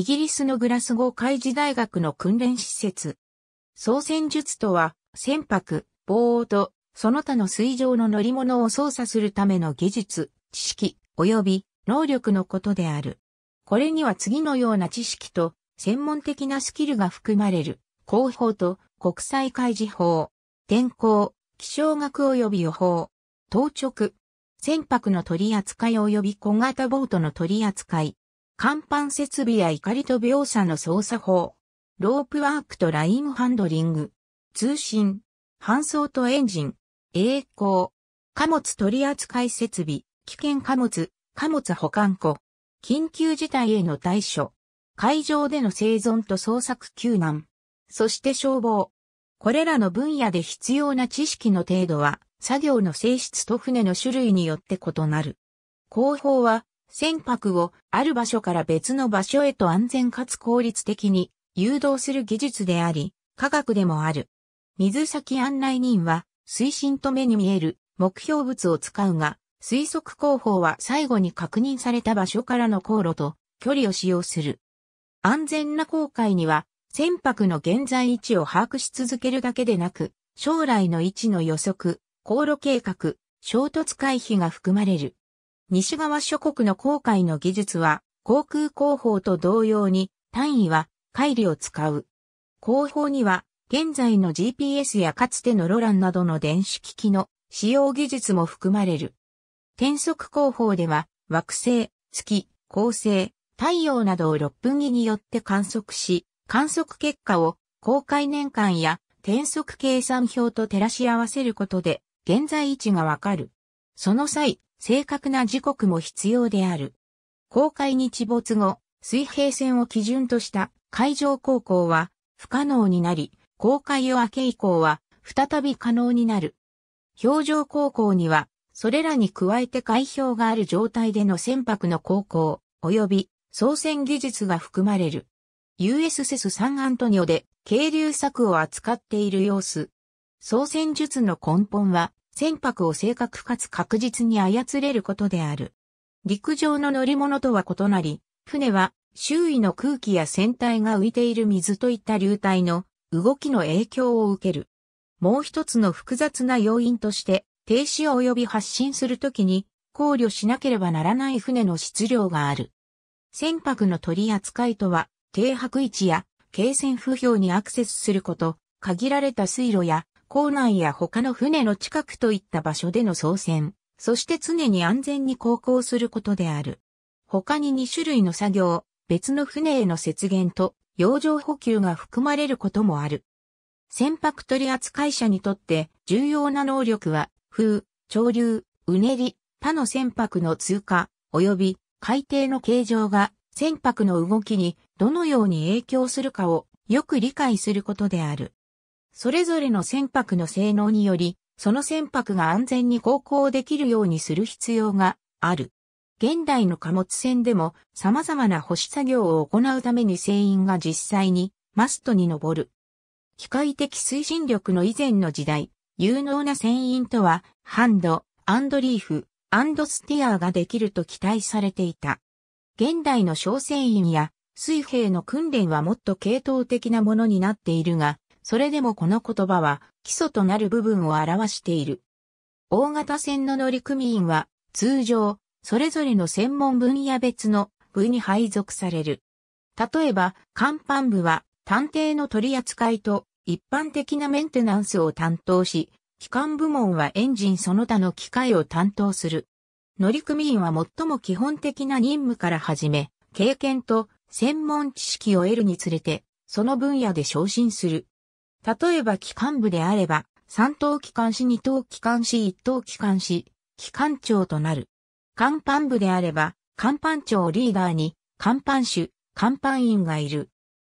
イギリスのグラスゴー海事大学の訓練施設。操船術とは、船舶、ボート、その他の水上の乗り物を操作するための技術、知識、及び能力のことである。これには次のような知識と専門的なスキルが含まれる、広報と国際海事法、天候、気象学及び予報、当直、船舶の取り扱い及び小型ボートの取り扱い、甲板設備や怒りと描写の操作法、ロープワークとラインハンドリング、通信、搬送とエンジン、栄光、貨物取扱設備、危険貨物、貨物保管庫、緊急事態への対処、海上での生存と捜索救難、そして消防。これらの分野で必要な知識の程度は、作業の性質と船の種類によって異なる。工法は、船舶をある場所から別の場所へと安全かつ効率的に誘導する技術であり、科学でもある。水先案内人は水深と目に見える目標物を使うが、推測工法は最後に確認された場所からの航路と距離を使用する。安全な航海には船舶の現在位置を把握し続けるだけでなく、将来の位置の予測、航路計画、衝突回避が含まれる。西側諸国の航海の技術は、航空工法と同様に、単位は、海里を使う。工法には、現在の GPS やかつてのロランなどの電子機器の使用技術も含まれる。転速工法では、惑星、月、恒星、太陽などを6分儀によって観測し、観測結果を航海年間や転速計算表と照らし合わせることで現在位置がわかる。その際、正確な時刻も必要である。公開日没後、水平線を基準とした海上航行は不可能になり、公開夜明け以降は再び可能になる。表情航行には、それらに加えて海氷がある状態での船舶の航行、及び操船技術が含まれる。US s サンアントニオで渓流策を扱っている様子。操船術の根本は、船舶を正確かつ確実に操れることである。陸上の乗り物とは異なり、船は周囲の空気や船体が浮いている水といった流体の動きの影響を受ける。もう一つの複雑な要因として、停止及び発進するときに考慮しなければならない船の質量がある。船舶の取り扱いとは、停泊位置や、軽船不評にアクセスすること、限られた水路や港内や他の船の近くといった場所での操船、そして常に安全に航行することである。他に2種類の作業、別の船への節減と洋上補給が含まれることもある。船舶取扱者にとって重要な能力は、風、潮流、うねり、他の船舶の通過、及び海底の形状が船舶の動きにどのように影響するかをよく理解することである。それぞれの船舶の性能により、その船舶が安全に航行できるようにする必要がある。現代の貨物船でも様々な保守作業を行うために船員が実際にマストに登る。機械的推進力の以前の時代、有能な船員とは、ハンド、アンドリーフ、アンドスティアーができると期待されていた。現代の小船員や水兵の訓練はもっと系統的なものになっているが、それでもこの言葉は基礎となる部分を表している。大型船の乗組員は通常、それぞれの専門分野別の部に配属される。例えば、甲板部は探偵の取り扱いと一般的なメンテナンスを担当し、機関部門はエンジンその他の機械を担当する。乗組員は最も基本的な任務から始め、経験と専門知識を得るにつれて、その分野で昇進する。例えば機関部であれば、三等機関士二等機関士一等機関士、機関長となる。甲板部であれば、甲板長リーダーに、甲板主、甲板員がいる。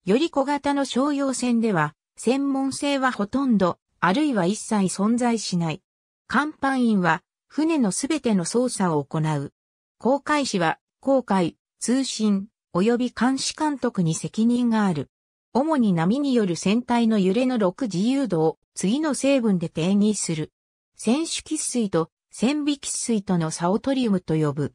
より小型の商用船では、専門性はほとんど、あるいは一切存在しない。甲板員は、船のすべての操作を行う。航海士は、航海、通信、及び監視監督に責任がある。主に波による船体の揺れの6自由度を次の成分で定義する。船主喫水と船尾喫水との差をトリウムと呼ぶ。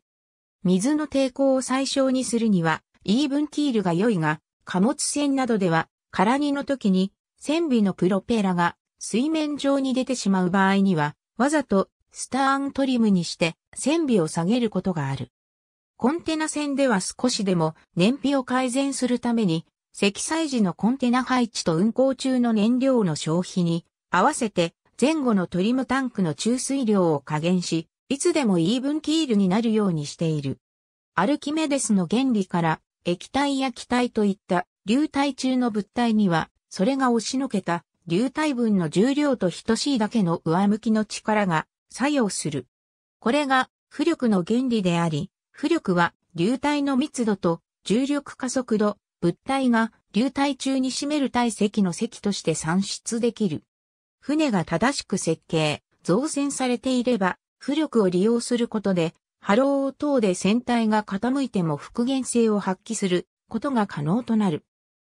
水の抵抗を最小にするには、イーブンキールが良いが、貨物船などでは、空荷の時に、船尾のプロペラが水面上に出てしまう場合には、わざとスターントリムにして船尾を下げることがある。コンテナ船では少しでも燃費を改善するために積載時のコンテナ配置と運行中の燃料の消費に合わせて前後のトリムタンクの注水量を加減し、いつでもイーブンキールになるようにしている。アルキメデスの原理から液体や気体といった流体中の物体には、それが押しのけた流体分の重量と等しいだけの上向きの力が作用する。これが浮力の原理であり、浮力は流体の密度と重力加速度、物体が流体中に占める体積の積として算出できる。船が正しく設計、造船されていれば、浮力を利用することで、波浪等で船体が傾いても復元性を発揮することが可能となる。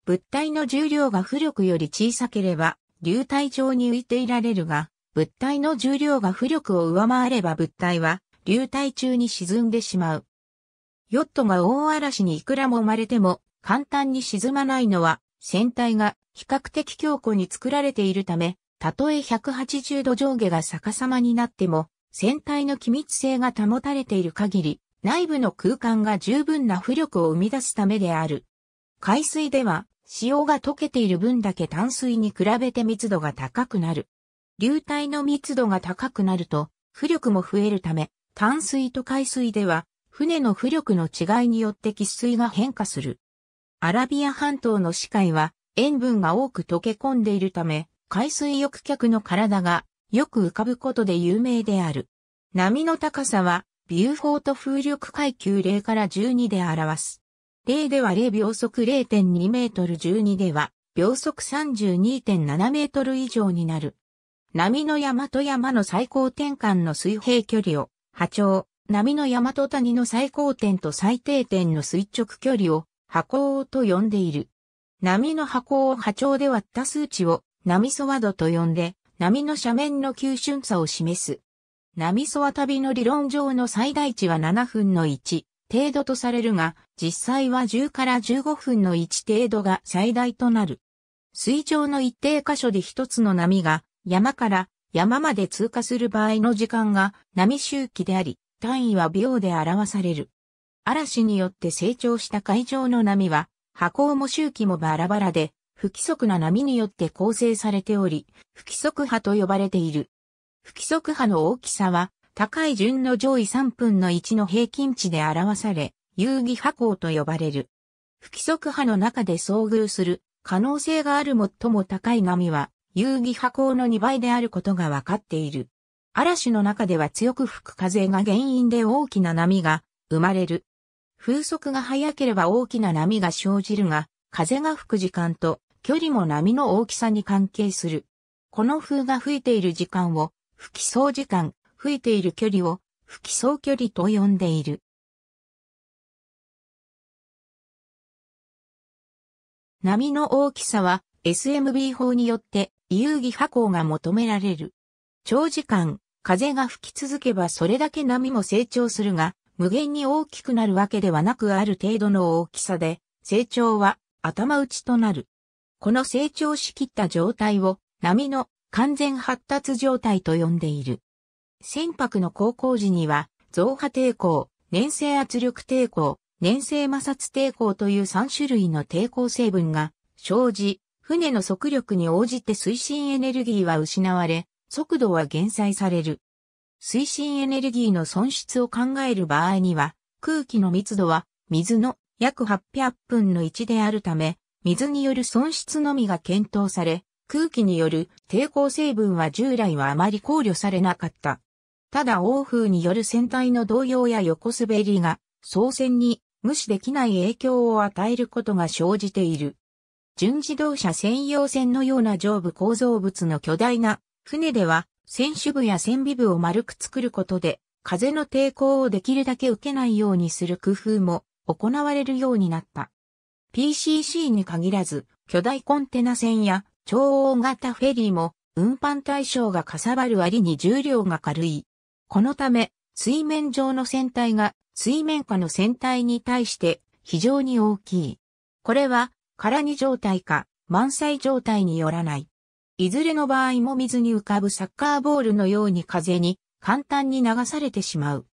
物体の重量が浮力より小さければ、流体上に浮いていられるが、物体の重量が浮力を上回れば物体は、流体中に沈んでしまう。ヨットが大嵐にいくらも生まれても、簡単に沈まないのは、船体が比較的強固に作られているため、たとえ180度上下が逆さまになっても、船体の機密性が保たれている限り、内部の空間が十分な浮力を生み出すためである。海水では、塩が溶けている分だけ淡水に比べて密度が高くなる。流体の密度が高くなると、浮力も増えるため、淡水と海水では、船の浮力の違いによって喫水が変化する。アラビア半島の視界は塩分が多く溶け込んでいるため、海水浴客の体がよく浮かぶことで有名である。波の高さはビューフォート風力階級0から12で表す。0では0秒速0.2メートル12では秒速32.7メートル以上になる。波の山と山の最高点間の水平距離を波長、波の山と谷の最高点と最低点の垂直距離を波高と呼んでいる。波の波高を波長で割った数値を波ソワ度と呼んで、波の斜面の急峻さを示す。波ソワ旅の理論上の最大値は7分の1程度とされるが、実際は10から15分の1程度が最大となる。水上の一定箇所で一つの波が山から山まで通過する場合の時間が波周期であり、単位は秒で表される。嵐によって成長した海上の波は、波高も周期もバラバラで、不規則な波によって構成されており、不規則波と呼ばれている。不規則波の大きさは、高い順の上位3分の1の平均値で表され、遊戯波高と呼ばれる。不規則波の中で遭遇する可能性がある最も高い波は、遊戯波高の2倍であることが分かっている。嵐の中では強く吹く風が原因で大きな波が生まれる。風速が速ければ大きな波が生じるが、風が吹く時間と距離も波の大きさに関係する。この風が吹いている時間を、吹きそう時間、吹いている距離を、吹きそう距離と呼んでいる。波の大きさは SMB 法によって遊戯波行が求められる。長時間、風が吹き続けばそれだけ波も成長するが、無限に大きくなるわけではなくある程度の大きさで、成長は頭打ちとなる。この成長しきった状態を波の完全発達状態と呼んでいる。船舶の航行時には、増波抵抗、粘性圧力抵抗、粘性摩擦抵抗という3種類の抵抗成分が生じ、船の速力に応じて推進エネルギーは失われ、速度は減災される。推進エネルギーの損失を考える場合には、空気の密度は水の約800分の1であるため、水による損失のみが検討され、空気による抵抗成分は従来はあまり考慮されなかった。ただ、欧風による船体の動揺や横滑りが、操船に無視できない影響を与えることが生じている。純自動車専用船のような上部構造物の巨大な船では選首部や線尾部を丸く作ることで、風の抵抗をできるだけ受けないようにする工夫も行われるようになった。PCC に限らず、巨大コンテナ船や超大型フェリーも運搬対象がかさばる割に重量が軽い。このため、水面上の船体が水面下の船体に対して非常に大きい。これは、空に状態か満載状態によらない。いずれの場合も水に浮かぶサッカーボールのように風に簡単に流されてしまう。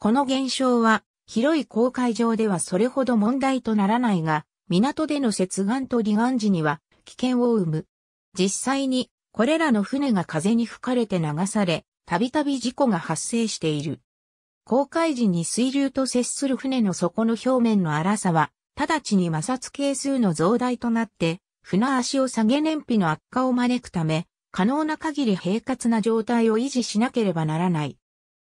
この現象は広い公海上ではそれほど問題とならないが、港での接岸と離岸時には危険を生む。実際にこれらの船が風に吹かれて流され、たびたび事故が発生している。航海時に水流と接する船の底の表面の粗さは、直ちに摩擦係数の増大となって、船足を下げ燃費の悪化を招くため、可能な限り平滑な状態を維持しなければならない。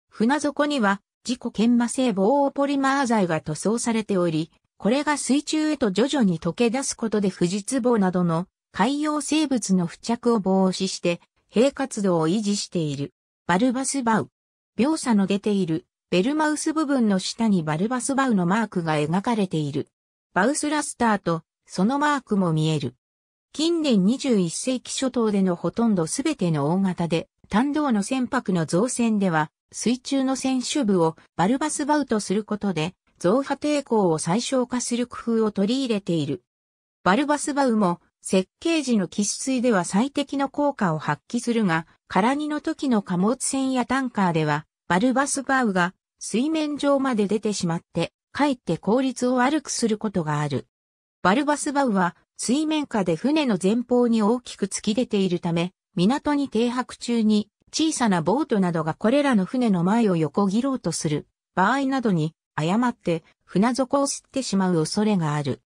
船底には自己研磨性防音ポリマー剤が塗装されており、これが水中へと徐々に溶け出すことで富士壺などの海洋生物の付着を防止して平滑度を維持している。バルバスバウ。描写の出ているベルマウス部分の下にバルバスバウのマークが描かれている。バウスラスターとそのマークも見える。近年21世紀初頭でのほとんどすべての大型で、単道の船舶の造船では、水中の船首部をバルバスバウとすることで、増波抵抗を最小化する工夫を取り入れている。バルバスバウも設計時の喫水では最適の効果を発揮するが、空荷の時の貨物船やタンカーでは、バルバスバウが水面上まで出てしまって、かえって効率を悪くすることがある。バルバスバウは水面下で船の前方に大きく突き出ているため、港に停泊中に小さなボートなどがこれらの船の前を横切ろうとする場合などに誤って船底を吸ってしまう恐れがある。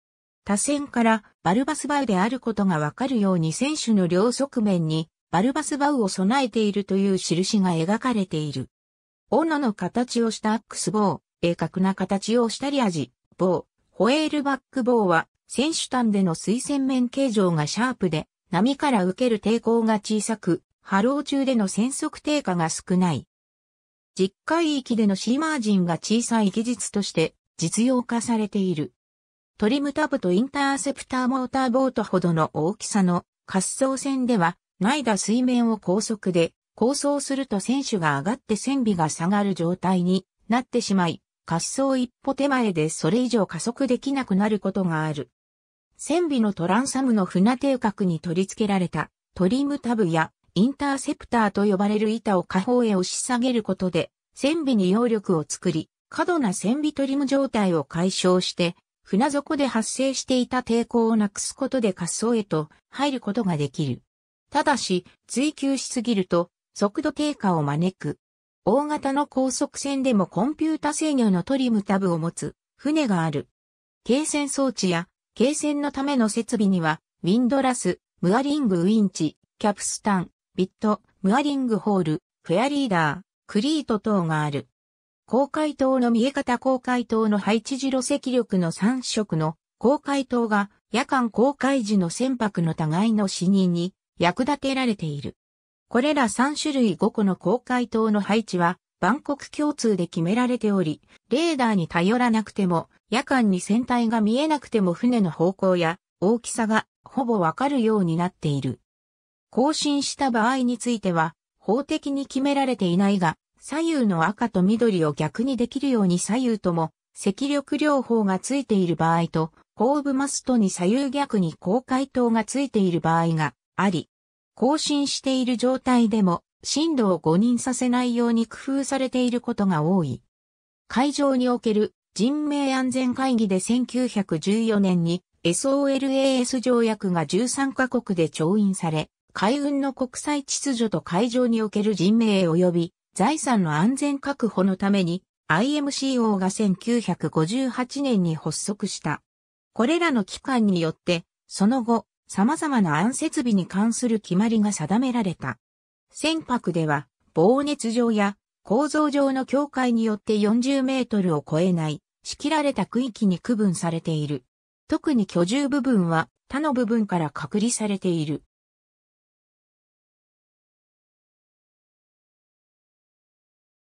他船からバルバスバウであることがわかるように船首の両側面にバルバスバウを備えているという印が描かれている。斧の形をしたアックス棒、鋭角な形をしたリアジ、棒、ホエールバック棒は選手単での推薦面形状がシャープで、波から受ける抵抗が小さく、波浪中での潜速低下が少ない。実海域でのシーマージンが小さい技術として実用化されている。トリムタブとインターセプターモーターボートほどの大きさの滑走船では、ないが、水面を高速で、高層すると選手が上がって船尾が下がる状態になってしまい、滑走一歩手前でそれ以上加速できなくなることがある。船尾のトランサムの船底角に取り付けられたトリムタブやインターセプターと呼ばれる板を下方へ押し下げることで船尾に揚力を作り、過度な船尾トリム状態を解消して船底で発生していた抵抗をなくすことで滑走へと入ることができる。ただし、追求しすぎると速度低下を招く。大型の高速船でもコンピュータ制御のトリムタブを持つ船がある。軽船装置や軽戦のための設備には、ウィンドラス、ムアリングウィンチ、キャプスタン、ビット、ムアリングホール、フェアリーダー、クリート等がある。高開灯の見え方高開灯の配置時路赤力の3色の高開灯が夜間公開時の船舶の互いの死人に役立てられている。これら3種類5個の公開灯の配置は万国共通で決められており、レーダーに頼らなくても、夜間に船体が見えなくても船の方向や大きさがほぼわかるようになっている。更新した場合については、法的に決められていないが、左右の赤と緑を逆にできるように左右とも、赤力療法がついている場合と、後部マストに左右逆に高解灯がついている場合があり、更新している状態でも震度を誤認させないように工夫されていることが多い。会場における人命安全会議で1914年に SOLAS 条約が13カ国で調印され、海運の国際秩序と会場における人命及び財産の安全確保のために IMCO が1958年に発足した。これらの機関によって、その後、様々な安設備に関する決まりが定められた。船舶では、防熱上や構造上の境界によって40メートルを超えない、仕切られた区域に区分されている。特に居住部分は他の部分から隔離されている。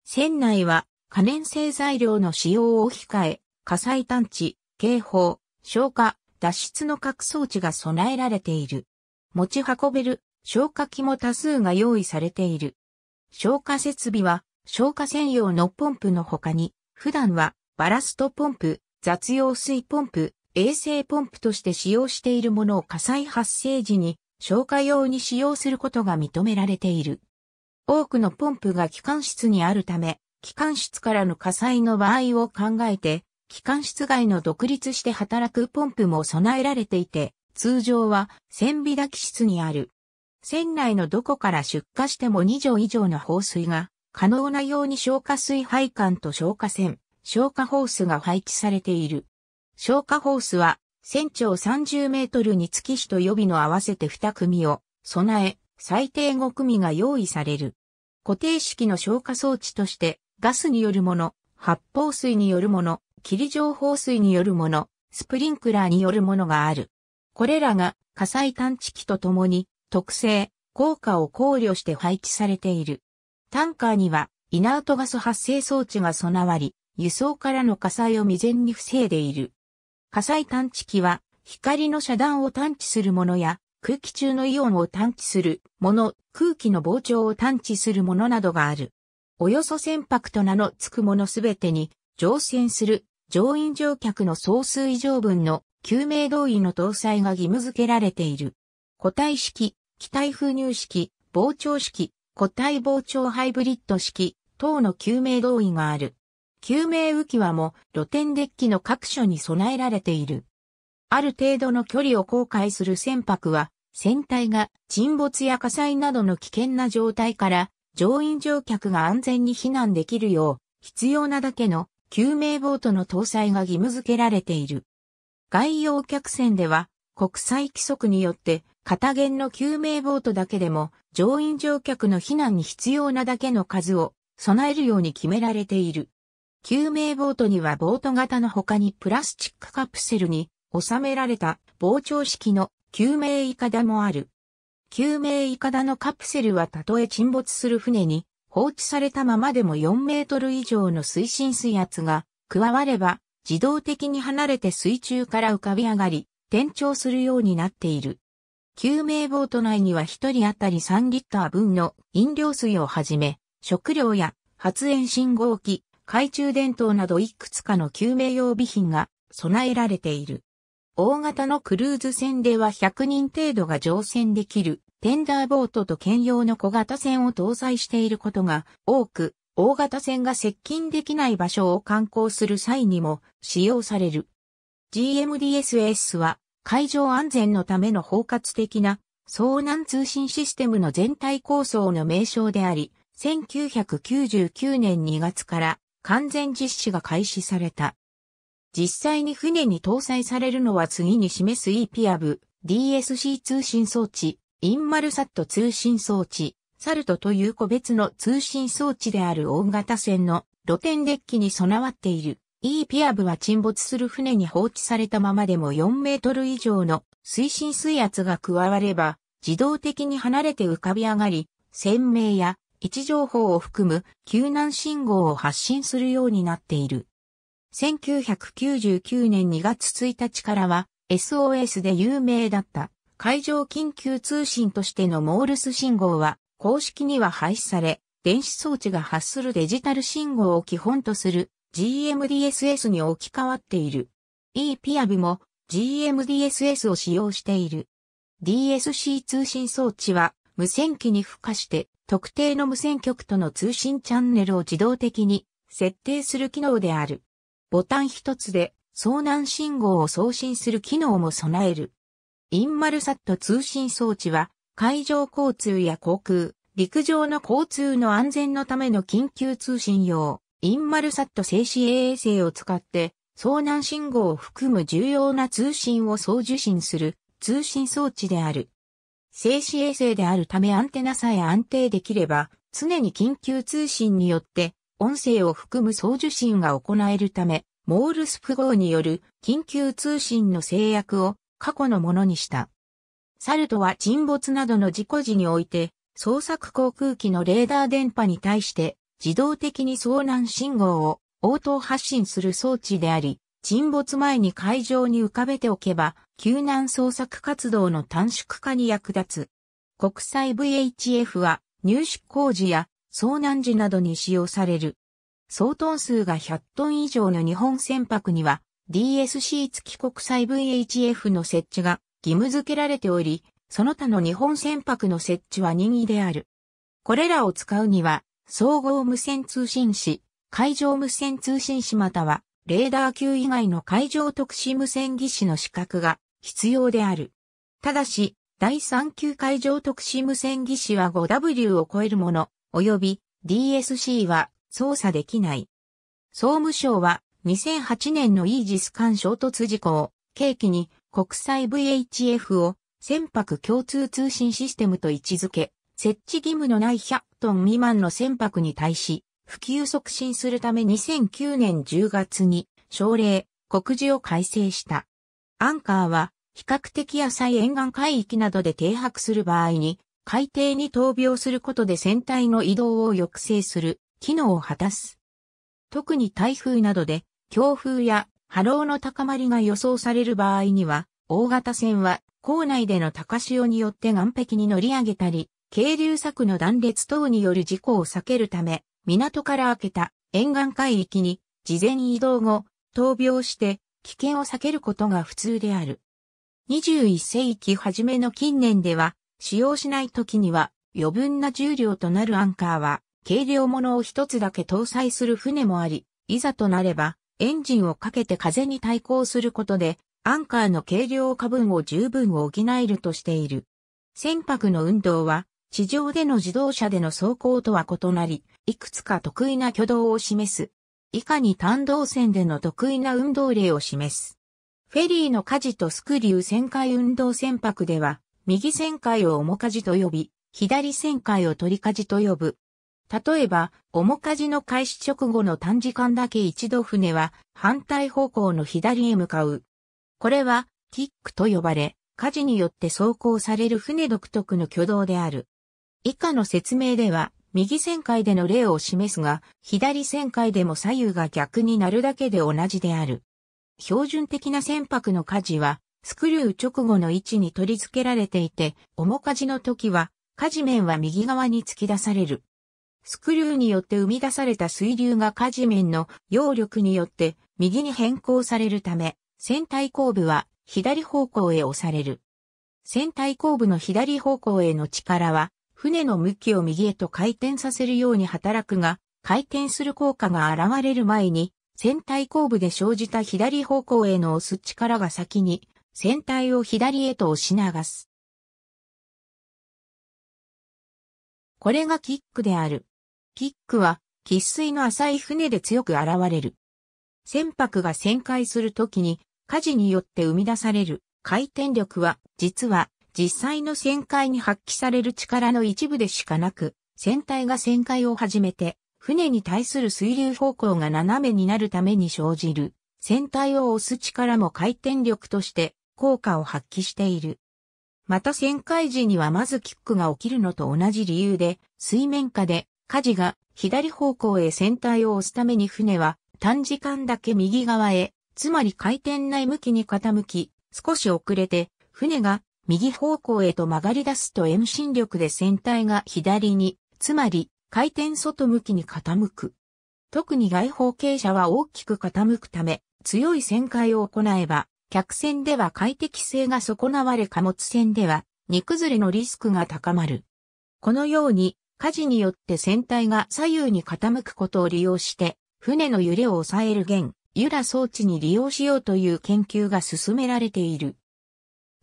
船内は可燃性材料の使用を控え、火災探知、警報、消火、脱出の各装置が備えられている。持ち運べる消火器も多数が用意されている。消火設備は消火専用のポンプの他に、普段はバラストポンプ、雑用水ポンプ、衛生ポンプとして使用しているものを火災発生時に消火用に使用することが認められている。多くのポンプが機関室にあるため、機関室からの火災の場合を考えて、機関室外の独立して働くポンプも備えられていて、通常は線尾き室にある船内のどこから出荷しても2錠以上の放水が可能なように消火水配管と消火栓、消火ホースが配置されている。消火ホースは船長30メートルにつき人と予備の合わせて2組を備え、最低5組が用意される。固定式の消火装置として、ガスによるもの、発泡水によるもの、霧状放水によるもの、スプリンクラーによるものがある。これらが火災探知機とともに特性、効果を考慮して配置されている。タンカーには、イナートガス発生装置が備わり、輸送からの火災を未然に防いでいる。火災探知機は、光の遮断を探知するものや、空気中のイオンを探知するもの、空気の膨張を探知するものなどがある。およそ1000と名の付くものすべてに、乗船する乗員乗客の総数以上分の救命胴衣の搭載が義務付けられている。個体式、気体封入式、膨張式、固体膨張ハイブリッド式等の救命胴衣がある。救命浮き輪も露天デッキの各所に備えられている。ある程度の距離を航海する船舶は、船体が沈没や火災などの危険な状態から乗員乗客が安全に避難できるよう必要なだけの救命ボートの搭載が義務付けられている。外洋客船では国際規則によって、片言の救命ボートだけでも、乗員乗客の避難に必要なだけの数を備えるように決められている。救命ボートにはボート型の他にプラスチックカプセルに収められた膨張式の救命いかだもある。救命いかだのカプセルはたとえ沈没する船に放置されたままでも4メートル以上の水深水圧が加われば自動的に離れて水中から浮かび上がり、転調するようになっている。救命ボート内には1人当たり3リッター分の飲料水をはじめ、食料や発煙信号機、懐中電灯などいくつかの救命用備品が備えられている。大型のクルーズ船では100人程度が乗船できるテンダーボートと兼用の小型船を搭載していることが多く、大型船が接近できない場所を観光する際にも使用される。GMDSS は海上安全のための包括的な遭難通信システムの全体構想の名称であり、1999年2月から完全実施が開始された。実際に船に搭載されるのは次に示す e p i a v DSC 通信装置、インマルサット通信装置、サルトという個別の通信装置である大型船の露天デッキに備わっている。E ピアブは沈没する船に放置されたままでも4メートル以上の推進水圧が加われば、自動的に離れて浮かび上がり、船名や位置情報を含む救難信号を発信するようになっている。1999年2月1日からは SOS で有名だった海上緊急通信としてのモールス信号は公式には廃止され、電子装置が発するデジタル信号を基本とする GMDSS に置き換わっている。EPUB も GMDSS を使用している。DSC 通信装置は無線機に付加して特定の無線局との通信チャンネルを自動的に設定する機能である。ボタン一つで遭難信号を送信する機能も備える。インマルサット通信装置は海上交通や航空、陸上の交通の安全のための緊急通信用、インマルサット静止衛星を使って、遭難信号を含む重要な通信を送受信する通信装置である。静止衛星であるためアンテナさえ安定できれば、常に緊急通信によって、音声を含む送受信が行えるため、モールス符号による緊急通信の制約を過去のものにした。サルトは沈没などの事故時において、捜索航空機のレーダー電波に対して自動的に遭難信号を応答発信する装置であり、沈没前に海上に浮かべておけば、救難捜索活動の短縮化に役立つ。国際 VHF は入手工事や遭難時などに使用される。総トン数が100トン以上の日本船舶には DSC 付き国際 VHF の設置が義務付けられており、その他の日本船舶の設置は任意である。これらを使うには総合無線通信士、海上無線通信士または、レーダー級以外の海上特殊無線技師の資格が必要である。ただし、第3級海上特殊無線技師は 5W を超えるもの、及び DSC は操作できない。総務省は2008年のイージス艦衝突事故を契機に国際 VHF を船舶共通通信システムと位置づけ、設置義務のない100トン未満の船舶に対し、普及促進するため2009年10月に、省令、告示を改正した。アンカーは、比較的浅い沿岸海域などで停泊する場合に、海底に闘病することで船体の移動を抑制する機能を果たす。特に台風などで強風や波浪の高まりが予想される場合には、大型船は港内での高潮によって岸壁に乗り上げたり、渓流柵の断裂等による事故を避けるため、港から開けた沿岸海域に事前移動後、闘病して危険を避けることが普通である。21世紀初めの近年では、使用しない時には余分な重量となるアンカーは、軽量物を一つだけ搭載する船もあり、いざとなれば、エンジンをかけて風に対抗することで、アンカーの軽量化分を十分補えるとしている。船舶の運動は、地上での自動車での走行とは異なり、いくつか得意な挙動を示す。以下に単動線での得意な運動例を示す。フェリーの舵とスクリュー旋回運動船舶では、右旋回を重舵と呼び、左旋回を取り舵と呼ぶ。例えば、重舵の開始直後の短時間だけ一度船は反対方向の左へ向かう。これは、キックと呼ばれ、舵によって走行される船独特の挙動である。以下の説明では、右旋回での例を示すが、左旋回でも左右が逆になるだけで同じである。標準的な船舶の舵は、スクリュー直後の位置に取り付けられていて、重舵の時は、舵面は右側に突き出される。スクリューによって生み出された水流が舵面の揚力によって右に変更されるため、船体後部は左方向へ押される。船体後部の左方向への力は船の向きを右へと回転させるように働くが、回転する効果が現れる前に、船体後部で生じた左方向への押す力が先に、船体を左へと押し流す。これがキックである。キックは、喫水の浅い船で強く現れる。船舶が旋回するときに、火事によって生み出される回転力は、実は実際の旋回に発揮される力の一部でしかなく、船体が旋回を始めて、船に対する水流方向が斜めになるために生じる、船体を押す力も回転力として効果を発揮している。また旋回時にはまずキックが起きるのと同じ理由で、水面下で、舵が左方向へ船体を押すために船は短時間だけ右側へ、つまり回転内向きに傾き、少し遅れて、船が右方向へと曲がり出すと遠心力で船体が左に、つまり回転外向きに傾く。特に外方傾斜は大きく傾くため、強い旋回を行えば、客船では快適性が損なわれ貨物船では、荷崩れのリスクが高まる。このように、火事によって船体が左右に傾くことを利用して、船の揺れを抑える弦、揺ら装置に利用しようという研究が進められている。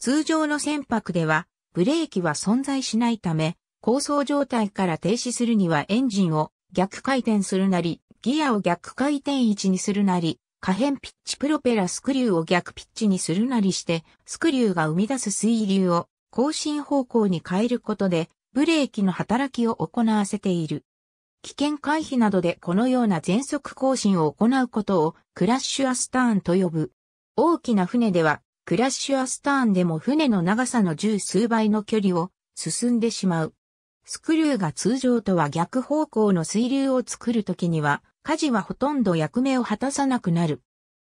通常の船舶では、ブレーキは存在しないため、高層状態から停止するにはエンジンを逆回転するなり、ギアを逆回転位置にするなり、可変ピッチプロペラスクリューを逆ピッチにするなりして、スクリューが生み出す水流を更新方向に変えることで、ブレーキの働きを行わせている。危険回避などでこのような全速更新を行うことをクラッシュアスターンと呼ぶ。大きな船ではクラッシュアスターンでも船の長さの十数倍の距離を進んでしまう。スクリューが通常とは逆方向の水流を作るときには、舵はほとんど役目を果たさなくなる。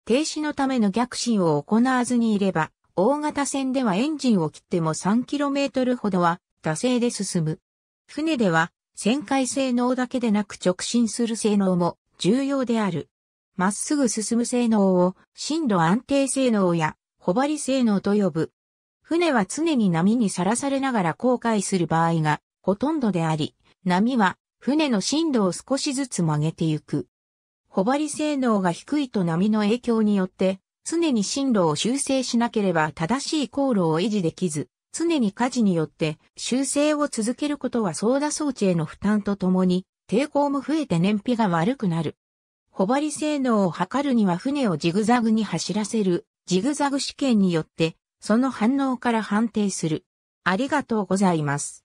停止のための逆進を行わずにいれば、大型船ではエンジンを切っても 3km ほどは、惰性で進む。船では、旋回性能だけでなく直進する性能も重要である。まっすぐ進む性能を、進路安定性能やホバリ性能と呼ぶ。船は常に波にさらされながら航海する場合がほとんどであり、波は船の振動を少しずつ曲げてゆく。ホバリ性能が低いと波の影響によって、常に進路を修正しなければ正しい航路を維持できず、常に火事によって修正を続けることは操舵装置への負担とともに、抵抗も増えて燃費が悪くなる。ホバリ性能を測るには船をジグザグに走らせるジグザグ試験によって、その反応から判定する。ありがとうございます。